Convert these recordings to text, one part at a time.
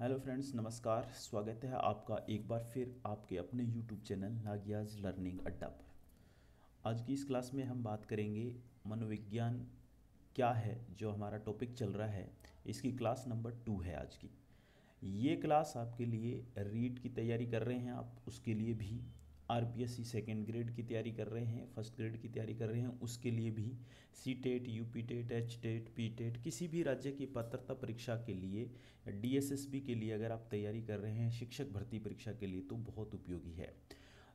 hello friends नमस्कार स्वागत है आपका एक बार फिर आपके अपने यूट्यूब चैनल नागियाज लर्निंग अड्डा पर आज की इस क्लास में हम बात करेंगे मनोविज्ञान क्या है जो हमारा टॉपिक चल रहा है इसकी क्लास नंबर टू है आज की ये क्लास आपके लिए रीड की तैयारी कर रहे हैं आप उसके लिए भी R P S C second grade की तैयारी कर रहे हैं फर्स्ट ग्रेड की तैयारी कर रहे हैं उसके लिए भी C TET U P TET H TET P TET किसी भी राज्य की पात्रता परीक्षा के लिए डी एस एस बी के लिए अगर आप तैयारी कर रहे हैं शिक्षक भर्ती परीक्षा के लिए तो बहुत उपयोगी है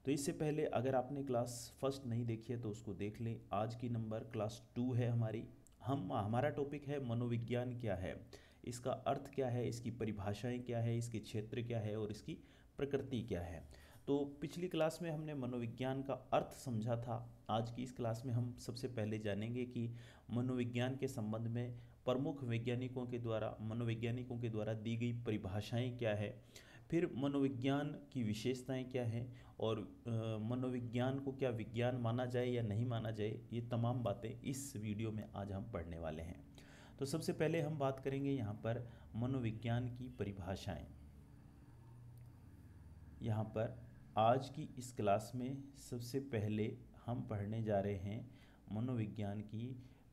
तो इससे पहले अगर आपने क्लास फर्स्ट नहीं देखी है तो उसको देख लें आज की नंबर क्लास टू है हमारी हम हमारा टॉपिक है मनोविज्ञान क्या है इसका अर्थ क्या है इसकी परिभाषाएं क्या है इसके क्षेत्र क्या है और इसकी प्रकृति क्या है तो पिछली क्लास में हमने मनोविज्ञान का अर्थ समझा था आज की इस क्लास में हम सबसे पहले जानेंगे कि मनोविज्ञान के संबंध में प्रमुख वैज्ञानिकों के द्वारा मनोवैज्ञानिकों के द्वारा दी गई परिभाषाएं क्या है फिर मनोविज्ञान की विशेषताएं क्या हैं और मनोविज्ञान को क्या विज्ञान माना जाए या नहीं माना जाए ये तमाम बातें इस वीडियो में आज हम पढ़ने वाले हैं तो सबसे पहले हम बात करेंगे यहाँ पर मनोविज्ञान की परिभाषाएं यहाँ पर आज की इस क्लास में सबसे पहले हम पढ़ने जा रहे हैं मनोविज्ञान की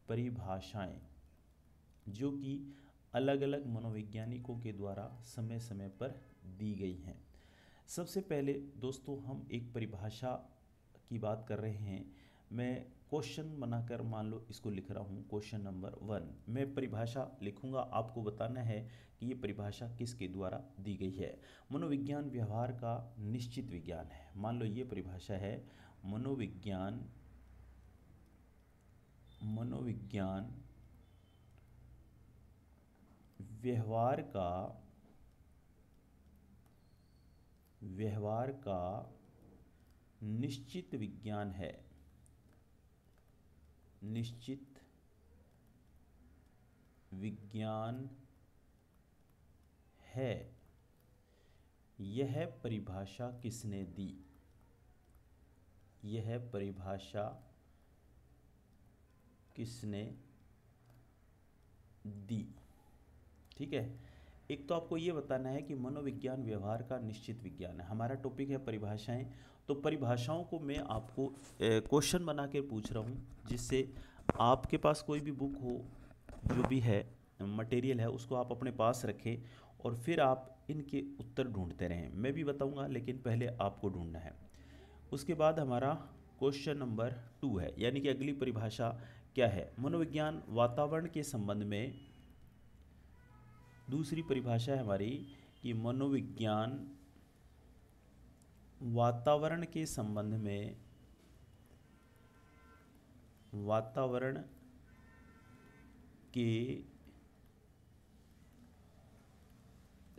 परिभाषाएं जो कि अलग अलग मनोवैज्ञानिकों के द्वारा समय समय पर दी गई हैं सबसे पहले दोस्तों हम एक परिभाषा की बात कर रहे हैं मैं क्वेश्चन बनाकर मान लो इसको लिख रहा हूँ क्वेश्चन नंबर वन मैं परिभाषा लिखूंगा आपको बताना है कि ये परिभाषा किसके द्वारा दी गई है मनोविज्ञान व्यवहार का निश्चित विज्ञान है मान लो ये परिभाषा है मनोविज्ञान मनोविज्ञान व्यवहार का व्यवहार का निश्चित विज्ञान है निश्चित विज्ञान है यह परिभाषा किसने दी यह परिभाषा किसने दी ठीक है एक तो आपको ये बताना है कि मनोविज्ञान व्यवहार का निश्चित विज्ञान है हमारा टॉपिक है परिभाषाएं तो परिभाषाओं को मैं आपको क्वेश्चन बना के पूछ रहा हूँ जिससे आपके पास कोई भी बुक हो जो भी है मटेरियल है उसको आप अपने पास रखें और फिर आप इनके उत्तर ढूंढते रहें मैं भी बताऊँगा लेकिन पहले आपको ढूंढना है उसके बाद हमारा क्वेश्चन नंबर टू है यानी कि अगली परिभाषा क्या है मनोविज्ञान वातावरण के संबंध में दूसरी परिभाषा है हमारी कि मनोविज्ञान वातावरण के संबंध में वातावरण के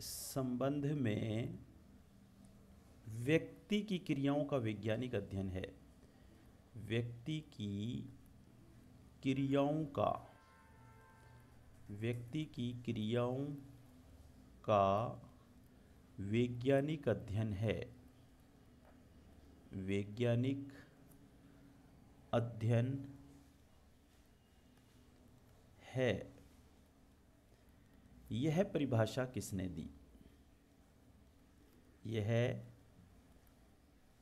संबंध में व्यक्ति की क्रियाओं का वैज्ञानिक अध्ययन है व्यक्ति की क्रियाओं का व्यक्ति की क्रियाओं का वैज्ञानिक अध्ययन है वैज्ञानिक अध्ययन है यह परिभाषा किसने दी यह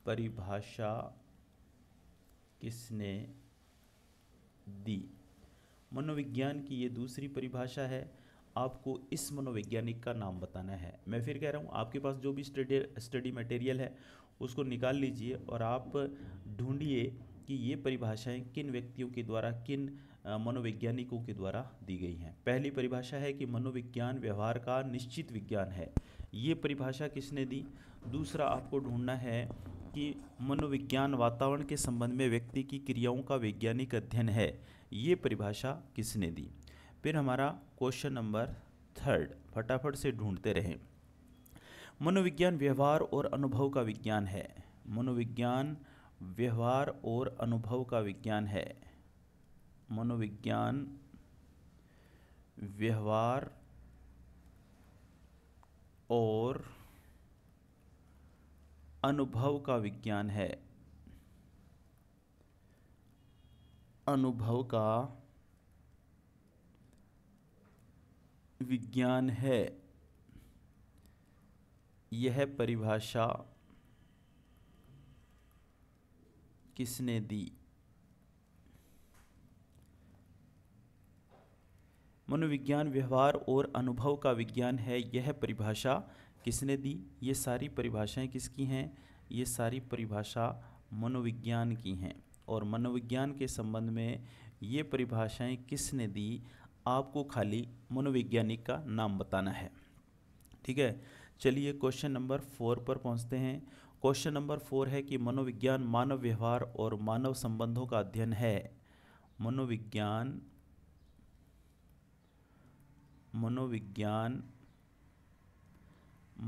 परिभाषा किसने दी मनोविज्ञान की ये दूसरी परिभाषा है आपको इस मनोवैज्ञानिक का नाम बताना है मैं फिर कह रहा हूँ आपके पास जो भी स्टडी स्टडी मटेरियल है उसको निकाल लीजिए और आप ढूंढिए कि ये परिभाषाएं किन व्यक्तियों के द्वारा किन मनोवैज्ञानिकों के द्वारा दी गई हैं पहली परिभाषा है कि मनोविज्ञान व्यवहार का निश्चित विज्ञान है ये परिभाषा किसने दी दूसरा आपको ढूंढना है कि मनोविज्ञान वातावरण के संबंध में व्यक्ति की क्रियाओं का वैज्ञानिक अध्ययन है ये परिभाषा किसने दी फिर हमारा क्वेश्चन नंबर थर्ड फटाफट से ढूंढते रहें मनोविज्ञान व्यवहार और अनुभव का विज्ञान है मनोविज्ञान व्यवहार और अनुभव का विज्ञान है मनोविज्ञान व्यवहार और अनुभव का विज्ञान है अनुभव का विज्ञान है यह परिभाषा किसने दी मनोविज्ञान व्यवहार और अनुभव का विज्ञान है यह परिभाषा किसने दी ये सारी परिभाषाएं किसकी हैं ये सारी परिभाषा मनोविज्ञान की हैं और मनोविज्ञान के संबंध में ये परिभाषाएं किसने दी आपको खाली मनोवैज्ञानिक का नाम बताना है ठीक है चलिए क्वेश्चन नंबर फोर पर पहुंचते हैं क्वेश्चन नंबर फोर है कि मनोविज्ञान मानव व्यवहार और मानव संबंधों का अध्ययन है मनोविज्ञान मनोविज्ञान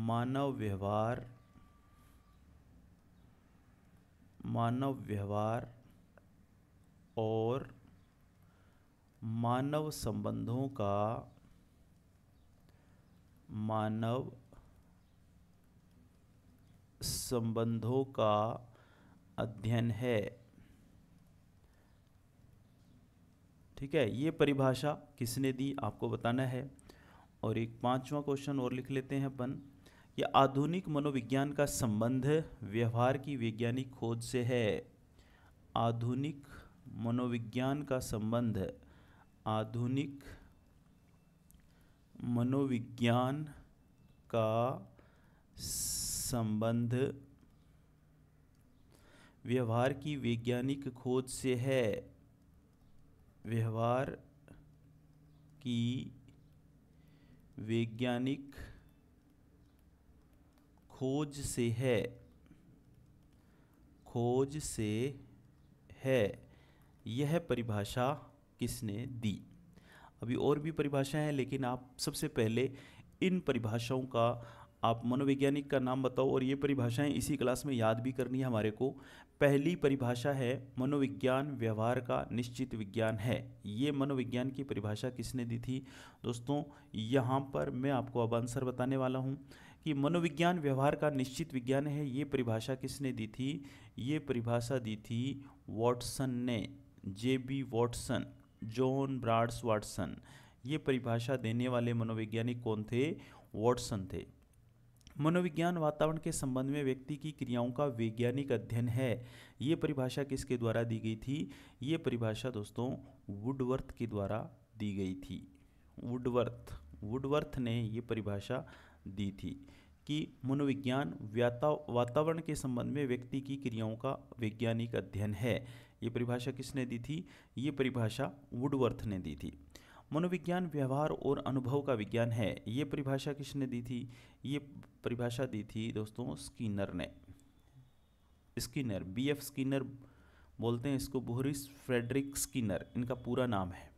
मानव व्यवहार मानव व्यवहार और मानव संबंधों का मानव संबंधों का अध्ययन है ठीक है ये परिभाषा किसने दी आपको बताना है और एक पांचवा क्वेश्चन और लिख लेते हैं अपन यह आधुनिक मनोविज्ञान का संबंध व्यवहार की वैज्ञानिक खोज से है आधुनिक मनोविज्ञान का संबंध आधुनिक मनोविज्ञान का संबंध व्यवहार की वैज्ञानिक खोज से है व्यवहार की वैज्ञानिक खोज से है खोज से है यह परिभाषा किसने दी अभी और भी परिभाषाएं हैं लेकिन आप सबसे पहले इन परिभाषाओं का आप मनोवैज्ञानिक का नाम बताओ और ये परिभाषाएं इसी क्लास में याद भी करनी है हमारे को पहली परिभाषा है मनोविज्ञान व्यवहार का निश्चित विज्ञान है ये मनोविज्ञान की परिभाषा किसने दी थी दोस्तों यहाँ पर मैं आपको अब आंसर बताने वाला हूँ कि मनोविज्ञान व्यवहार का निश्चित विज्ञान है ये परिभाषा किसने दी थी ये परिभाषा दी थी वॉटसन ने J B Watson John Broadus Watson ये परिभाषा देने वाले मनोवैज्ञानिक कौन थे वॉटसन थे मनोविज्ञान वातावरण के संबंध में व्यक्ति की क्रियाओं का वैज्ञानिक अध्ययन है ये परिभाषा किसके द्वारा दी गई थी ये परिभाषा दोस्तों वुडवर्थ के द्वारा दी गई थी वुडवर्थ वुडवर्थ ने ये परिभाषा दी थी कि मनोविज्ञान वातावरण के संबंध में व्यक्ति की क्रियाओं का वैज्ञानिक अध्ययन है ये परिभाषा किसने दी थी ये परिभाषा वुडवर्थ ने दी थी मनोविज्ञान व्यवहार और अनुभव का विज्ञान है ये परिभाषा किसने दी थी ये परिभाषा दी थी दोस्तों स्कीनर ने स्कीनर बी एफ स्कीनर बोलते हैं इसको बोहरिस फ्रेडरिक स्कीनर इनका पूरा नाम है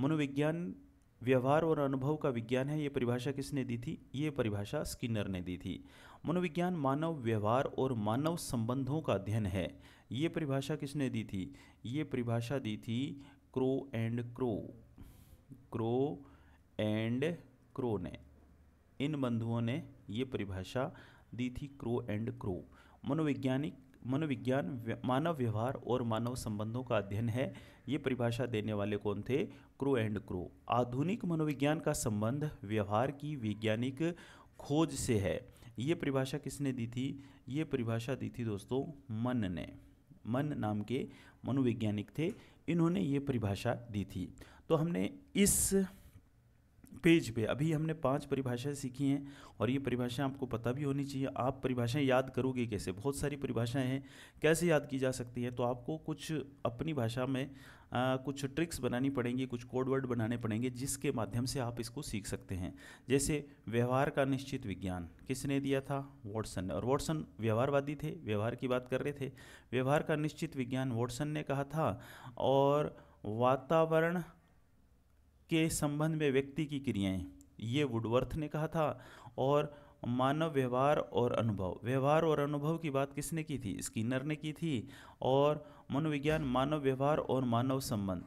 मनोविज्ञान व्यवहार और अनुभव का विज्ञान है ये परिभाषा किसने दी थी ये परिभाषा स्किनर ने दी थी मनोविज्ञान मानव व्यवहार और मानव संबंधों का अध्ययन है ये परिभाषा किसने दी थी ये परिभाषा दी थी Crow and Crow Crow and Crow ने इन बंधुओं ने ये परिभाषा दी थी क्रो एंड क्रो मनोवैज्ञानिक मनोविज्ञान मानव व्यवहार और मानव संबंधों का अध्ययन है ये परिभाषा देने वाले कौन थे क्रो एंड क्रो आधुनिक मनोविज्ञान का संबंध व्यवहार की वैज्ञानिक खोज से है ये परिभाषा किसने दी थी ये परिभाषा दी थी दोस्तों मन ने मन नाम के मनोवैज्ञानिक थे इन्होंने ये परिभाषा दी थी तो हमने इस पेज पे अभी हमने पांच परिभाषाएं सीखी हैं और ये परिभाषाएं आपको पता भी होनी चाहिए आप परिभाषाएं याद करोगे कैसे बहुत सारी परिभाषाएं हैं कैसे याद की जा सकती हैं तो आपको कुछ अपनी भाषा में आ, कुछ ट्रिक्स बनानी पड़ेंगी कुछ कोड वर्ड बनाने पड़ेंगे जिसके माध्यम से आप इसको सीख सकते हैं जैसे व्यवहार का निश्चित विज्ञान किसने दिया था वॉटसन ने और वॉटसन व्यवहारवादी थे व्यवहार की बात कर रहे थे व्यवहार का निश्चित विज्ञान वॉटसन ने कहा था और वातावरण के संबंध में व्यक्ति की क्रियाएं ये वुडवर्थ ने कहा था और मानव व्यवहार और अनुभव व्यवहार और अनुभव की बात किसने की थी स्किनर ने की थी और मनोविज्ञान मानव व्यवहार और मानव संबंध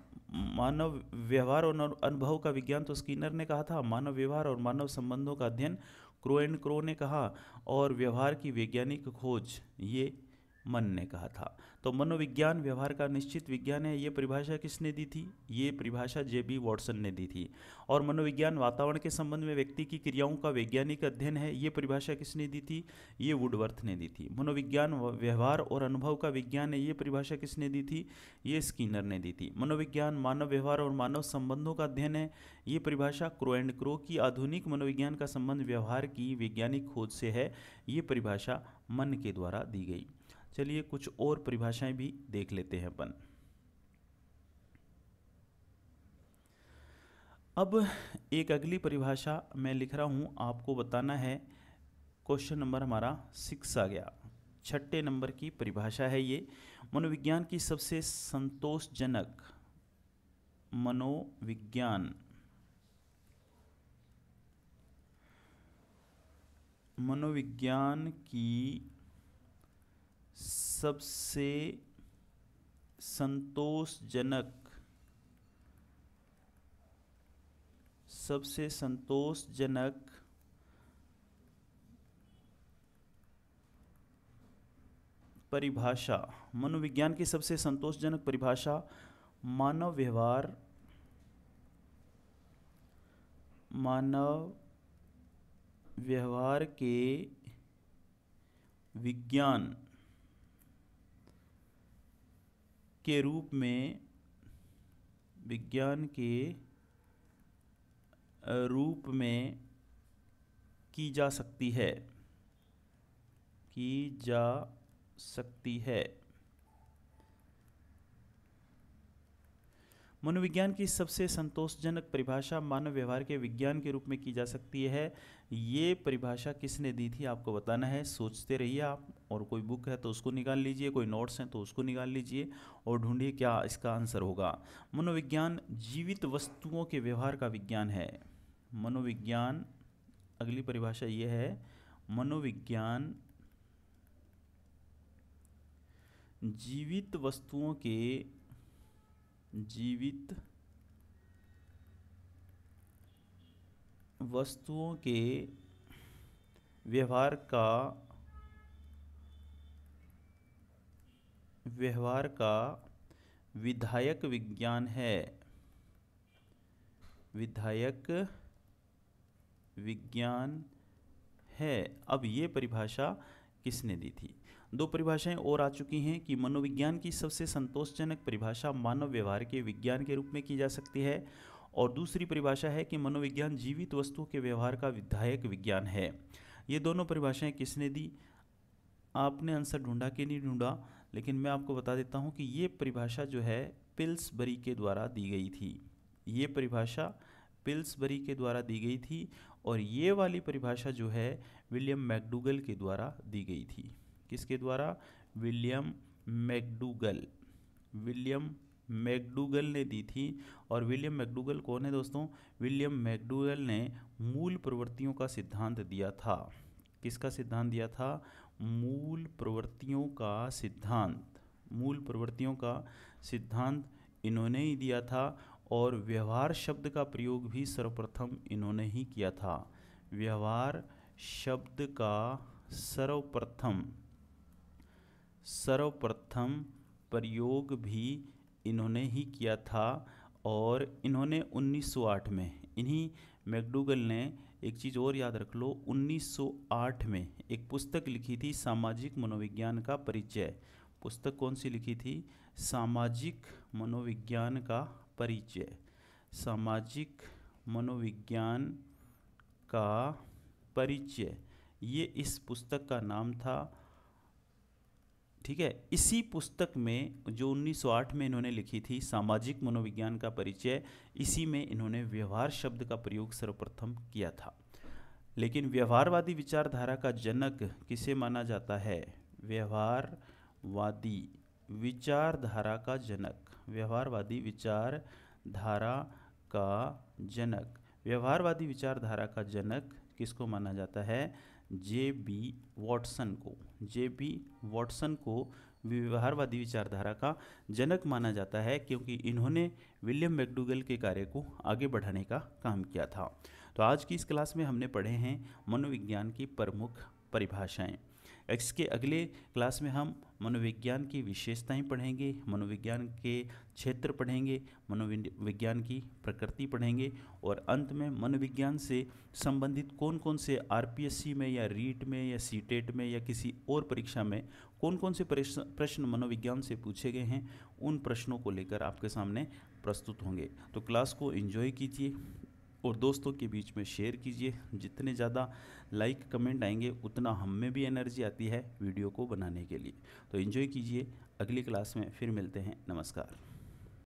मानव व्यवहार और अनुभव का विज्ञान तो स्किनर ने कहा था मानव व्यवहार और मानव संबंधों का अध्ययन क्रो एंड क्रो ने कहा और व्यवहार की वैज्ञानिक खोज ये मन ने कहा था तो मनोविज्ञान व्यवहार का निश्चित विज्ञान है ये परिभाषा किसने दी थी ये परिभाषा जे बी वॉटसन ने दी थी और मनोविज्ञान वातावरण के संबंध में व्यक्ति की क्रियाओं का वैज्ञानिक अध्ययन है ये परिभाषा किसने दी थी ये वुडवर्थ ने दी थी मनोविज्ञान व्यवहार और अनुभव का विज्ञान है ये परिभाषा किसने दी थी ये स्कीनर ने दी थी मनोविज्ञान मानव व्यवहार और मानव संबंधों का अध्ययन है ये परिभाषा क्रो एंड क्रो की आधुनिक मनोविज्ञान का संबंध व्यवहार की वैज्ञानिक खोज से है ये परिभाषा मन के द्वारा दी गई चलिए कुछ और परिभाषाएं भी देख लेते हैं अपन अब एक अगली परिभाषा मैं लिख रहा हूं आपको बताना है क्वेश्चन नंबर हमारा सिक्स आ गया छठे नंबर की परिभाषा है ये मनोविज्ञान की सबसे संतोषजनक मनोविज्ञान मनोविज्ञान की सबसे संतोषजनक सबसे संतोषजनक परिभाषा मनोविज्ञान की सबसे संतोषजनक परिभाषा मानव व्यवहार मानव व्यवहार के विज्ञान के रूप में विज्ञान के रूप में की जा सकती है की जा सकती है मनोविज्ञान की सबसे संतोषजनक परिभाषा मानव व्यवहार के विज्ञान के रूप में की जा सकती है ये परिभाषा किसने दी थी आपको बताना है सोचते रहिए आप और कोई बुक है तो उसको निकाल लीजिए कोई नोट्स हैं तो उसको निकाल लीजिए और ढूंढिए क्या इसका आंसर होगा मनोविज्ञान जीवित वस्तुओं के व्यवहार का विज्ञान है मनोविज्ञान अगली परिभाषा ये है मनोविज्ञान जीवित वस्तुओं के जीवित वस्तुओं के व्यवहार का व्यवहार का विधायक विज्ञान है विधायक विज्ञान है अब ये परिभाषा किसने दी थी दो परिभाषाएं और आ चुकी हैं कि मनोविज्ञान की सबसे संतोषजनक परिभाषा मानव व्यवहार के विज्ञान के रूप में की जा सकती है और दूसरी परिभाषा है कि मनोविज्ञान जीवित वस्तुओं के व्यवहार का विधायक विज्ञान है ये दोनों परिभाषाएं किसने दी आपने आंसर ढूंढा कि नहीं ढूंढा लेकिन मैं आपको बता देता हूँ कि ये परिभाषा जो है पिल्सबरी के द्वारा दी गई थी ये परिभाषा पिल्सबरी के द्वारा दी गई थी और ये वाली परिभाषा जो है विलियम मैकडूगल के द्वारा दी गई थी किसके द्वारा विलियम मैकडूगल विलियम मैकडूगल ने दी थी और विलियम मैकडूगल कौन है दोस्तों विलियम मैकडूगल ने मूल प्रवृत्तियों का सिद्धांत दिया था किसका सिद्धांत दिया था मूल प्रवृत्तियों का सिद्धांत मूल प्रवृत्तियों का सिद्धांत इन्होंने ही दिया था और व्यवहार शब्द का प्रयोग भी सर्वप्रथम इन्होंने ही किया था व्यवहार शब्द का सर्वप्रथम सर्वप्रथम प्रयोग भी इन्होंने ही किया था और इन्होंने 1908 में इन्हीं मैकडूगल ने एक चीज़ और याद रख लो 1908 में एक पुस्तक लिखी थी सामाजिक मनोविज्ञान का परिचय पुस्तक कौन सी लिखी थी सामाजिक मनोविज्ञान का परिचय सामाजिक मनोविज्ञान का परिचय ये इस पुस्तक का नाम था ठीक है इसी पुस्तक में जो 1908 में इन्होंने लिखी थी सामाजिक मनोविज्ञान का परिचय इसी में इन्होंने व्यवहार शब्द का प्रयोग सर्वप्रथम किया था लेकिन व्यवहारवादी विचारधारा का जनक किसे माना जाता है व्यवहारवादी विचारधारा का जनक व्यवहारवादी विचारधारा का जनक व्यवहारवादी विचारधारा का जनक किसको माना जाता है जे बी वॉटसन को जे बी वॉटसन को व्यवहारवादी विचारधारा का जनक माना जाता है क्योंकि इन्होंने विलियम मैकडूगल के कार्य को आगे बढ़ाने का काम किया था तो आज की इस क्लास में हमने पढ़े हैं मनोविज्ञान की प्रमुख परिभाषाएं इसके अगले क्लास में हम मनोविज्ञान की विशेषताएं पढ़ेंगे मनोविज्ञान के क्षेत्र पढ़ेंगे मनोविज्ञान की प्रकृति पढ़ेंगे और अंत में मनोविज्ञान से संबंधित कौन कौन से आरपीएससी में या रीट में या सीटेट में या किसी और परीक्षा में कौन कौन से प्रश्न मनोविज्ञान से पूछे गए हैं उन प्रश्नों को लेकर आपके सामने प्रस्तुत होंगे तो क्लास को एंजॉय कीजिए और दोस्तों के बीच में शेयर कीजिए जितने ज़्यादा लाइक कमेंट आएंगे उतना हम में भी एनर्जी आती है वीडियो को बनाने के लिए तो एंजॉय कीजिए अगली क्लास में फिर मिलते हैं नमस्कार